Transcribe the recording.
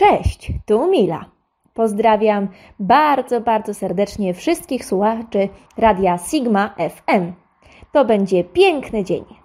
Cześć, tu Mila. Pozdrawiam bardzo, bardzo serdecznie wszystkich słuchaczy radia Sigma FM. To będzie piękny dzień.